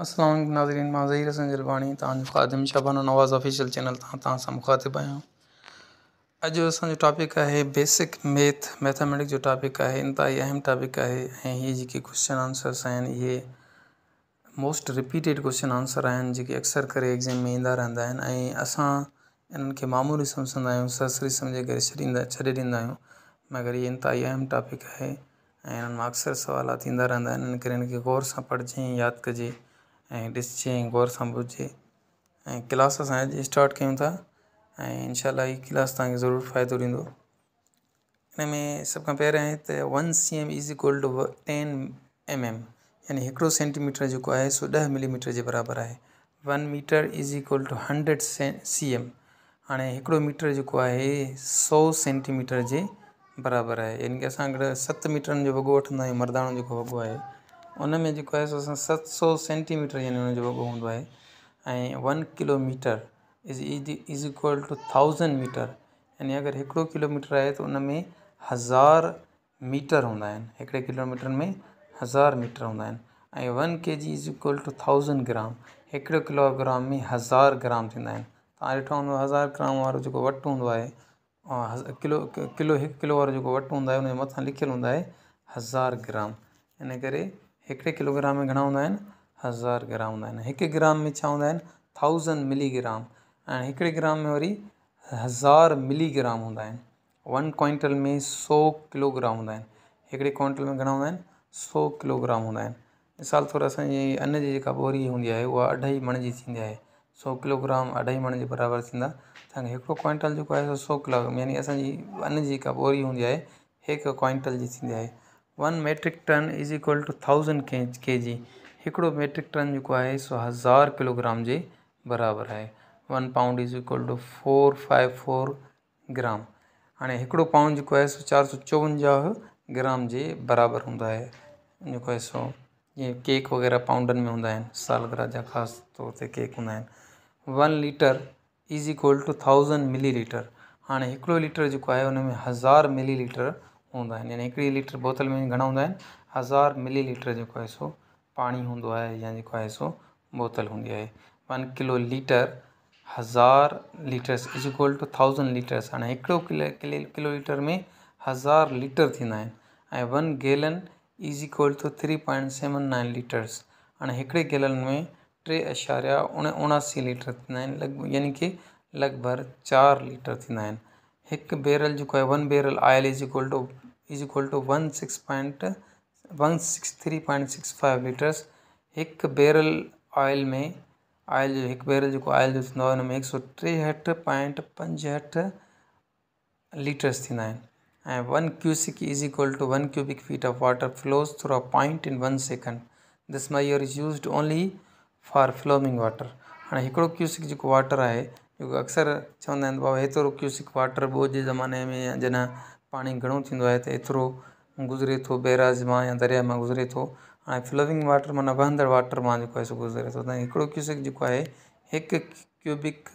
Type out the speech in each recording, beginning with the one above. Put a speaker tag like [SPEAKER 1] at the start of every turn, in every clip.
[SPEAKER 1] असलम नाज़रीन मां ज़हीर हसन जलवाणी तव्हांजो ख़ादिम नवाज़ ऑफिशियल चैनल तां तव्हां अज असो टॉपिक है बेसिक मेथ मैथमेटिक्स जो टॉपिक आहे इंतिहाई अहम टॉपिक है ये जी क्वेश्चन आंसर्स आहिनि इहे मोस्ट रिपीटेड क्वेश्चन आंसर आहिनि जेके अक्सर कर एग्ज़ाम में ईंदा रहंदा आहिनि ऐं मामूली समझा सरसरी समझे करे छॾींदा छॾे ॾींदा मगर इहे इंतिहाई अहम टॉपिक है ऐं अक्सर सवाल थींदा रहंदा गौर से पढ़िजे याद कजें ऐं ॾिसजे ऐं गौर सां भुलिजे ऐं क्लास असां अॼु स्टाट कयूं था ऐं इनशा हीअ क्लास तव्हांखे ज़रूरु फ़ाइदो ॾींदो हिन में सभ खां पहिरियों आहे त one C M is equal to ten M M यानी हिकिड़ो सेंटीमीटर जेको आहे सो ॾह मिलीमीटर जे बराबरि आहे one metre is equal to hundred C M हाणे हिकिड़ो मीटर जेको आहे सौ सेंटीमीटर जे बराबरि आहे यानी की असां सत मीटरनि जो वॻो वठंदा आहियूं मर्दाणो जेको उन में जेको आहे सो असां सत सौ सेंटीमीटर यानी हुनजो वॻो हूंदो आहे ऐं one kilometre is is is equal to thousand metre यानी अगरि हिकिड़ो किलोमीटर आहे त उन में हज़ार मीटर हूंदा आहिनि हिकिड़े किलोमीटर में हज़ार मीटर हूंदा आहिनि ऐं one K G is equal to thousand gram हिकिड़े किलोग्राम में हज़ार ग्राम थींदा आहिनि तव्हां ॾिठो हूंदो हज़ार ग्राम वारो जेको वटि हूंदो आहे किलो हिक किलो वारो जेको वटि हूंदो आहे उनजे मथां लिखियलु हूंदो आहे हज़ार ग्राम इन करे हिकिड़े किलोग्राम में घणा हूंदा आहिनि हज़ार ग्राम हूंदा आहिनि हिकु ग्राम में छा हूंदा आहिनि थाउज़ैंड मिलीग्राम ऐं हिकिड़े ग्राम में वरी हज़ार मिलीग्राम हूंदा आहिनि वन क्ंटल में सौ किलोग्राम हूंदा आहिनि हिकिड़े क्वाइंटल में घणा हूंदा आहिनि सौ किलोग्राम हूंदा आहिनि मिसाल तौरु असांजी अन जी जेका बोरी हूंदी आहे उहा अढाई मण जी थींदी आहे सौ किलोग्राम अढाई मण जे बराबरि थींदा छाकाणि हिकिड़ो क्वांटल जेको आहे सौ किलोग्राम यानी असांजी अन जी जेका बोरी हूंदी आहे हिकु क्वाइंटल जी थींदी आहे one metric ton is equal to thousand K K जी हिकिड़ो मेट्रिक टन जेको आहे सो हज़ार किलोग्राम जे बराबरि आहे one pound is equal to four five four gram हाणे हिकिड़ो पाउंड जेको आहे सो चारि सौ चोवंजाहु ग्राम जे बराबरि हूंदो आहे जेको आहे सो जीअं केक वग़ैरह पाउंडनि में हूंदा आहिनि सालगरह जा ख़ासि तौर ते केक हूंदा आहिनि one litre is equal to thousand millilitre हाणे हिकिड़ो लीटर जेको आहे हुन में हज़ार लीटर हूंदा आहिनि यानी हिकिड़ी लीटर बोतल में घणा हूंदा आहिनि हज़ार मिली लीटर जेको आहे सो पाणी हूंदो आहे या जेको आहे सो बोतल हूंदी आहे वन किलो लीटर हज़ार litres is equal to thousand litres हाणे हिकिड़ो किले किलो लीटर में हज़ार लीटर थींदा आहिनि ऐं one gallon is equal to three point seven nine litres हाणे हिकिड़े गेलन में टे अशारिया उण उणासी लीटर थींदा आहिनि लॻभॻि यानी की लॻभॻि चारि लीटर थींदा आहिनि हिकु बैरल जेको आहे one barrel oil is equal to is equal to one six point one six three point six five litres एक बैरल ऑयल में ऑयल जो एक बैरल जो ऑयल जो थींदो आहे हुन में सौ टेहठि पॉइंट पंजहठि लीटर्स थींदा आहिनि ऐं one cusec is equal to one cubic feet of water flows through a point in one second this measure is use only for flowing water हाणे हिकिड़ो क्यूसिक जेको वाटर आहे जेको अक्सर चवंदा आहिनि बाबा हेतिरो क्यूसिक वाटर बोझ ज़माने में या जॾहिं पाणी घणो थींदो आहे त एतिरो गुज़िरे थो बैराज मां या दरिया मां गुज़िरे थो ऐं फ्लोंग वाटर माना वहंदड़ वाटर मां जेको आहे सो गुज़िरे थो त हिकिड़ो क्यूसेक जेको आहे हिकु क्यूबिक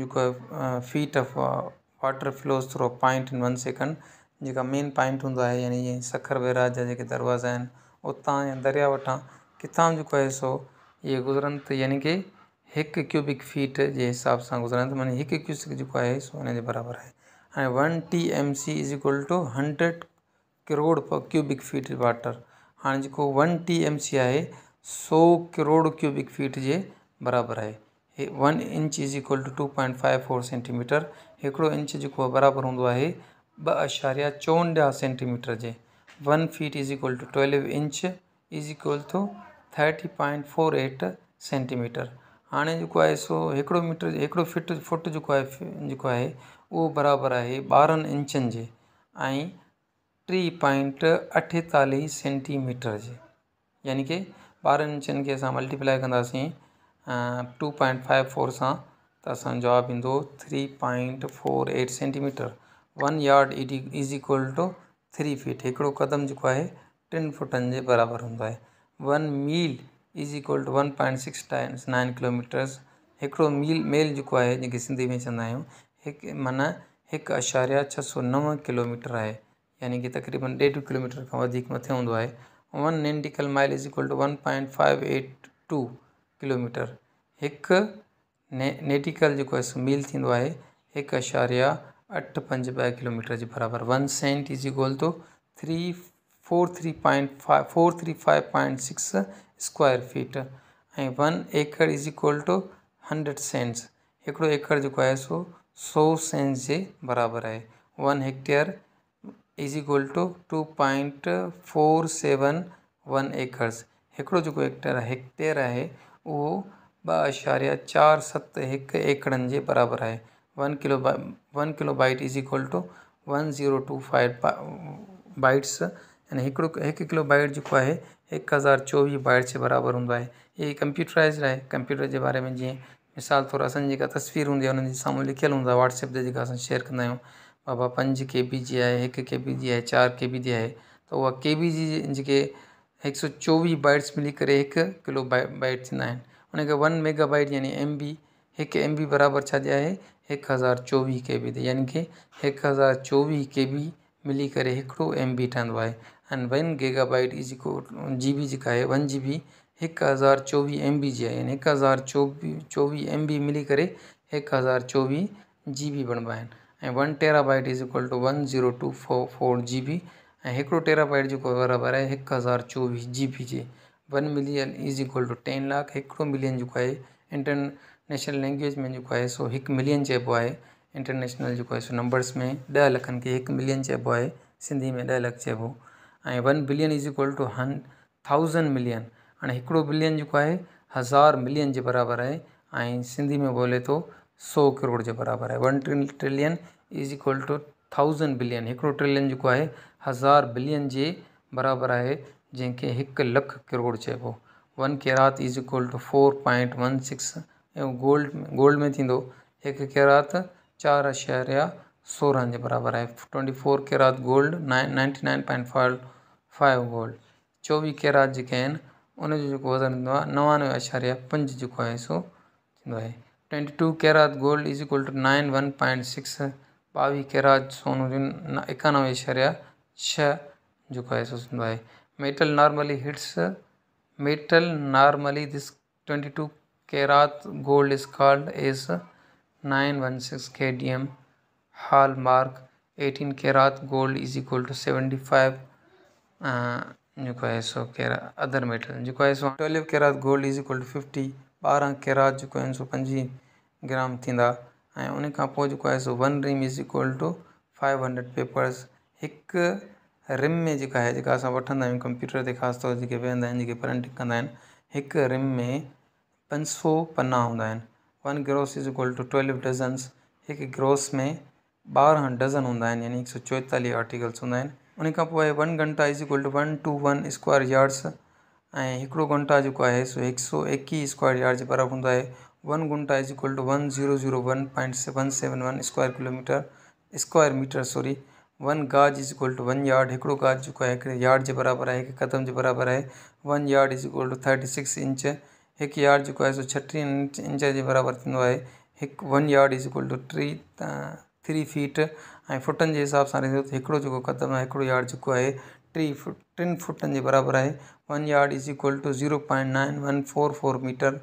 [SPEAKER 1] जेको आहे feet of water flows through point in one second जेका मेन पॉइंट हूंदो आहे यानी सखर बैराज जा जेके दरवाज़ा आहिनि उतां या दरिया वटां किथां जेको आहे सो इहे गुज़रनि त यानी की हिकु क्यूबिक फीट जे हिसाब सां गुज़रनि त माना हिकु क्यूसिक जेको आहे सो हिन जे बराबरि आहे है one T M C is equal to hundred crore पर क्यूबिक फीट वाटर हाँ जो वन टी एम सी आहे सौ करोड़ क्यूबिक फीट के बराबर है one inch is equal to two point five four centimetre हिकिड़ो इंच जो बराबर बराबरि हूंदो आहे ॿ सेंटीमीटर के one feet is equal to twelve inch is equal to thirty point four eight centimetre हाँ जो है सो हिकिड़ो मीटर हिकिड़ो फिट फुट जेको आहे जेको आहे उहो बराबरि आहे ॿारहंनि इंचनि जे ऐं टी पॉइंट अठेतालीह सेंटीमीटर जे यानि की ॿारहनि इंचनि खे असां मल्टीप्लाए कंदासीं टू पॉइंट फाइव फोर सां त असांजो जवाबु ईंदो three point four eight centimetre one yard इडी is equal to three feet हिकिड़ो क़दम जेको आहे टिनि फुटनि जे बराबरि हूंदो आहे one mile is equal to one point six times nine kilometres हिकिड़ो मील मेल जेको आहे जेके सिंधी में चवंदा आहियूं हिकु माना हिकु अशारिया छह सौ नव किलोमीटर आहे यानी की तक़रीबन ॾेढ किलोमीटर खां वधीक मथे हूंदो आहे one nautical mile is equal to one point five eight two kilometre हिकु ने नेटिकल जेको आहे सो मील थींदो आहे हिकु अशारिया अठ पंज ॿ किलोमीटर जे बराबरि one cent is equal to three four three point five four three five point six square feet ऐं one acre is equal to hundred cents हिकिड़ो एकड़ जेको आहे सो सौ सेंस जे बराबर है one hectare is equal to two point four seven one acres एकड़ो जो हेक्टेयर हेक्टेयर है वो ॿ चार चारि सत हिकु एकड़नि जे बराबरि आहे one kilo one kilobyte is equal to one zero two five bytes यानी हिकिड़ो हिकु किलो बाइट जो है एक हज़ार चौवी बाइट्स के बराबर हूंदो आहे इहे कंप्यूटराइज़ आहे कंप्यूटर जे बारे में जीअं मिसाल तौरु असांजी जेका तस्वीर हूंदी आहे उन्हनि जे साम्हूं लिखियलु हूंदो आहे वाट्सअप ते जेका असां शेयर कंदा आहियूं बाबा पंज के बी जी आहे हिकु के बी जी आहे चारि बी जी आहे त उहा के बी जी जेके हिकु सौ चोवीह बाइट्स मिली करे हिकु किलो बाइ बाइट थींदा आहिनि उनखे वन मेगा बाइट यानी एम बी हिकु एम बी बराबरि छाजे आहे हिकु हज़ार चोवीह के बी ते यानी की हिकु हज़ार चोवीह के बी मिली करे हिकिड़ो एम बी ठहंदो आहे ऐं वन गेगा बाइट जेको जी बी जेका आहे वन जी बी एक हज़ार चौवी एम बी जी एक यानी हज़ार चौबी चौवी एम बी मिली कर एक हज़ार चोवीह जी बी बनबा है ऐं one terabyte is equal to one zero two four four G B ऐं टेराबाइट जो बराबर है एक हज़ार चोवीह जी बी जे one million is equal to ten lakh एक मिलियन जो है इंटरनेशनल लैंग्वेज में जो है सो एक मिलियन चइबो है इंटरनेशनल जो है सो नंबर्स में दह लखन के एक मिलियन चबो है सिंधी में दह लख चब one billion is equal to हन थाउज़ेंड मिलियन એક કરોડ બિલિયન જો આય હજાર મિલિયન જે બરાબર હે આય સિંધી મે બોલે તો 100 કરોડ જે બરાબર હે 1 trillion is equal to 1000 billion એક કરોડ ટ્રિલિયન જો આય હજાર બિલિયન જે બરાબર હે જિનકે એક લાખ કરોડ છે વો 1 carat is equal to 4.16 gold મે ગોલ્ડ મે થી દો એક કેરેટ 4.16 જે બરાબર હે 24 કેરેટ ગોલ્ડ 99.5 5 ગોલ્ડ 24 કેરેટ જ કેન उनजो जेको नवानवे पंज जो है सो twenty two carat gold is equal to nine one point six बवी कैरात सोन एकानवे अशार्या छह जो है सो है metal normally hits metal normally this twenty two carat gold is called S nine one six K D M hallmark eighteen carat gold is equal to seventy five जो है सो कैरा अदर मेटल जो है सो twelve carat gold is equal to fifty बारह carat जो है सो पंजवीह ग्राम थींदा ऐं उनखां पोइ जेको आहे सो one ream is equal to five hundred papers एक रिम में जो है जो असा वठंदा कंप्यूटर ते खास तौर जो जेके विहंदा प्रिंट कंदा एक रिम में पंज सौ पन्ना हूँ one gross is equal to twelve dozens एक ग्रोस में बारह डज़न हूँ आहिनि यानी हिकु सौ चोएतालीह आर्टिकल्स हूँ उन one guntha is equal to one two one square yards एड़ो घंटा जो है सो एक सौ एकवीह स्क्वायर यार्ड के बराबर हों one guntha is equal to one zero zero one point one seven one square kilometre square metre sorry one गाज is equal to one yard एक गाज जो है यार्ड के बराबर है क़दम के बराबर है one yard is equal to thirty six inch एक यार्ड जो है सो छटी इंच इंच के बराबर है one yard is equal to टी थ्री फीट ऐं फुटनि जे हिसाब सां ॾिसो त हिकिड़ो जेको क़दमु आहे हिकिड़ो यार्ड जेको आहे टी फुट टिनि फुटनि जे बराबरि आहे one yard is equal to zero point nine one four four metre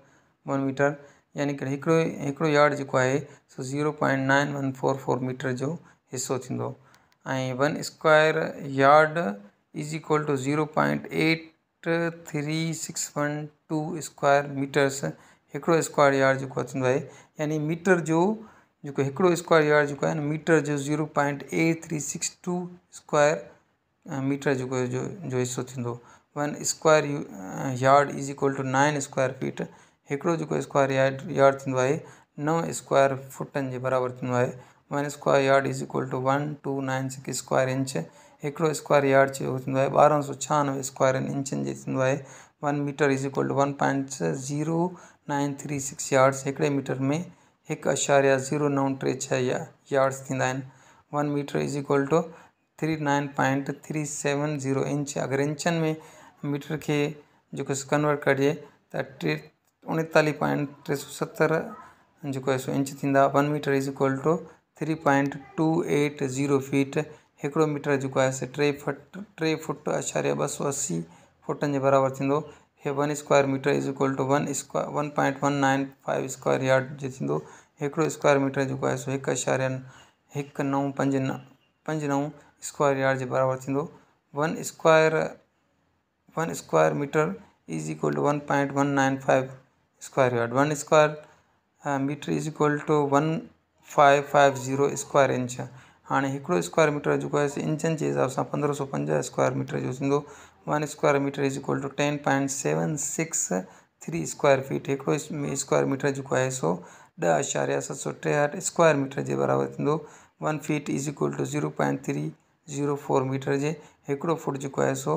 [SPEAKER 1] one metre यानी करे हिकिड़ो हिकिड़ो यार्ड जेको आहे सो zero point nine one four four metre जो हिसो थींदो ऐं one square yard is equal to zero point eight three six one two square metres हिकिड़ो स्क्वायर यार्ड जेको थींदो आहे यानी मीटर जो जो एक स्क्वायर यार्ड जेको आहे मीटर जो zero point eight three six two square metre जेको जो जो हिस्सो थींदो one square yard is equal to nine square feet एक स्क्वायर यार्ड यार्ड नव स्क्वायर फुटन के बराबर थींदो one square yard is equal to one two nine six square inch हिकिड़ो स्क्वायर यार्ड जो थींदो सौ छहानवे स्क्वायर इंचनि one metre is equal to one point zero nine three six yards एक मीटर में एक आशार्य ज़ीरो नौ टे छह या yards one metre is equal to three nine point three seven zero inch अगर इंचन में मीटर खे जेको कंवर्ट करिजे त तो टे उणेतालीह पॉइंट टे सौ सत्तर जो है सो inch one metre is equal to three point two eight zero feet हिकिड़ो मीटर जो है टे फट टे फुट आशार्य ॿ सौ असी फुटनि जे बराबरि थींदो हे one square metre is equal to one square one point one nine five square yard जे थींदो स्क्वायर मीटर जेको आहे सो हिकु इशारे हिकु नव पंज न पंज नव स्क्वायर यार्ड जे बराबरि one square one square metre is equal to one point one nine five square yard one square metre is equal to one five five zero square inch हाँ हिकिड़ो स्क्वायर मीटर जेको आहे इंचनि जे हिसाब से पंद्रह सौ पंजाह स्क्वायर मीटर जो one square metre is equal to ten point seven six three square feet एक स्क्वायर मीटर जो है सो ॾह अशारे सत सौ टेहठि स्क्वायर मीटर जे बराबरि थींदो one feet is equal to zero point three zero four metre जे हिकिड़ो फुट जेको आहे सो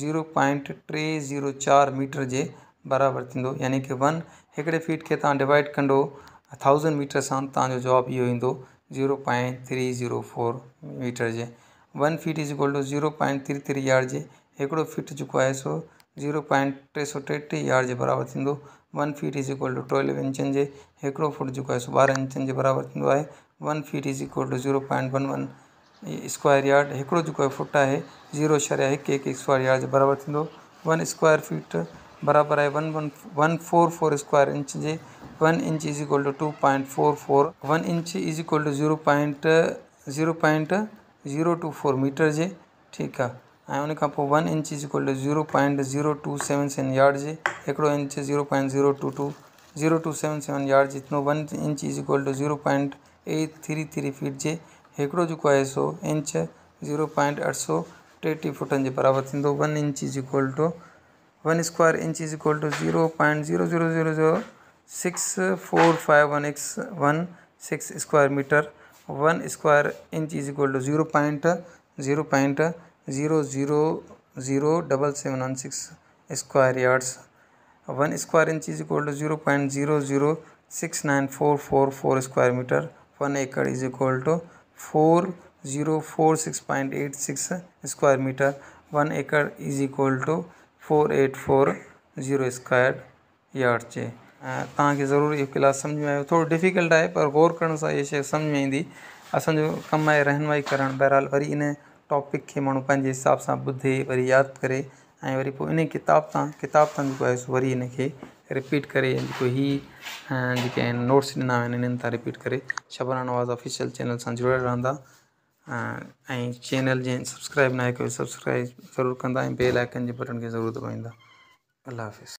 [SPEAKER 1] ज़ीरो पॉइंट टे ज़ीरो चार मीटर जे बराबरि थींदो यानी की वन हिकिड़े फीट खे तव्हां डिवाइड कंदो थाउज़ेंड मीटर सां तव्हांजो जवाबु इहो ईंदो zero point three zero four metre जे one feet is equal to zero point three three yard जे एक फिट जेको है सो ज़ीरो पॉइंट टे सौ टेटी यार्ड के बराबर one feet is equal to twelve इंचन के फुट जो है सो बारह इंचन के बराबर थींदो one feet is equal to zero point one one square yard एक जेको है फुट है ज़ीरो शरिया एक एक स्क्वायर यार्ड के बराबर वन स्क्वायर फीट बराबर है one one one four four square inch जे one inch is equal to two point four four one inch is equal to zero point zero point zero two four metre जे ठीक है ionic compound one inch is equal to zero point zero two seven seven yard जी एक इंच zero point zero two two zero two seven seven yard जितनो one inch is equal to zero point eight three three feet जी एक जो है सो inch zero point अठ सौ टेटी फुटन के बराबर थी one inch is equal to one square inch is equal to zero point zero zero zero zero six four five one X one six square metre one square inch is equal to zero point zero point zero zero zero double seven one six square yards one square inch is equal to zero point zero zero six nine four four four square metre one एकड़ is equal to four zero four six point eight six square metre one एकड़ is equal to four eight four zero square yard जे तव्हांखे ज़रूरु इहो class समझ में आयो थोड़ा डिफिकल्ट आहे पर गौर कर सां इहा शइ में ईंदी असो कम आहे रहनुमाई करणु बहरहाल वरी इन टॉपिक के मूँ पैं हिसाब से बुधे वरी याद करे वरी पोइ इन किताब तां किताब तां जेको वरी इन खे रिपीट करे जेको हीअ जेके नोट्स दिना इन आहिनि हिननि तां रिपीट करे छबरानवाज़ ऑफिशियल चैनल से जुड़े रहंदा चैनल जंहिं सब्सक्राइब ना आहे सब्सक्राइब जरूर कह बेल आइकन के बटन के जरूर दबाइंदा अल्लाह हाफिज़